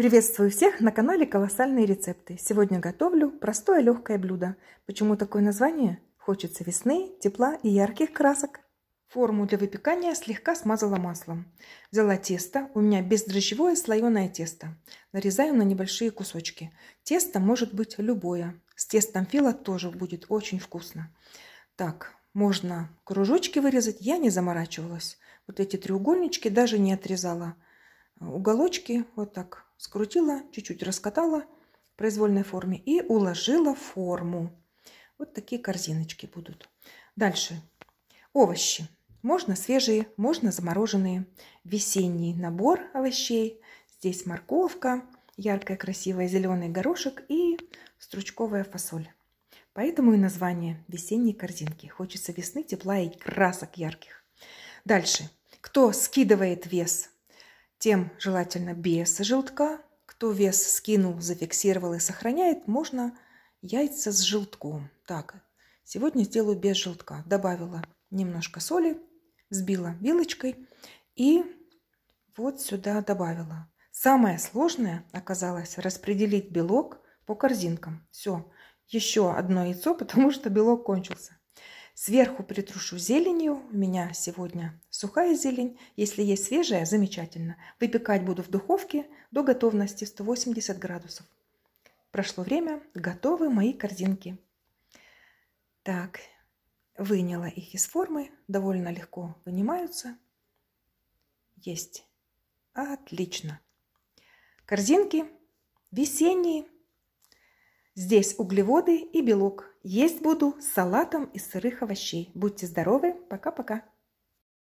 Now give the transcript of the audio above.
Приветствую всех на канале Колоссальные рецепты. Сегодня готовлю простое легкое блюдо. Почему такое название? Хочется весны, тепла и ярких красок. Форму для выпекания слегка смазала маслом. Взяла тесто, у меня бездрожжевое слоеное тесто. Нарезаю на небольшие кусочки. Тесто может быть любое. С тестом фила тоже будет очень вкусно. Так, можно кружочки вырезать, я не заморачивалась. Вот эти треугольнички даже не отрезала уголочки вот так скрутила, чуть-чуть раскатала в произвольной форме и уложила форму. Вот такие корзиночки будут. Дальше. Овощи. Можно свежие, можно замороженные. Весенний набор овощей. Здесь морковка, яркая, красивая, зеленый горошек и стручковая фасоль. Поэтому и название «Весенние корзинки». Хочется весны, тепла и красок ярких. Дальше. Кто скидывает вес тем желательно без желтка. Кто вес скинул, зафиксировал и сохраняет, можно яйца с желтком. Так, сегодня сделаю без желтка. Добавила немножко соли, взбила вилочкой и вот сюда добавила. Самое сложное оказалось распределить белок по корзинкам. Все, еще одно яйцо, потому что белок кончился. Сверху притрушу зеленью. У меня сегодня сухая зелень. Если есть свежая, замечательно. Выпекать буду в духовке до готовности 180 градусов. Прошло время, готовы мои корзинки. Так, выняла их из формы, довольно легко вынимаются. Есть. Отлично. Корзинки весенние, Здесь углеводы и белок. Есть буду с салатом из сырых овощей. Будьте здоровы. Пока-пока.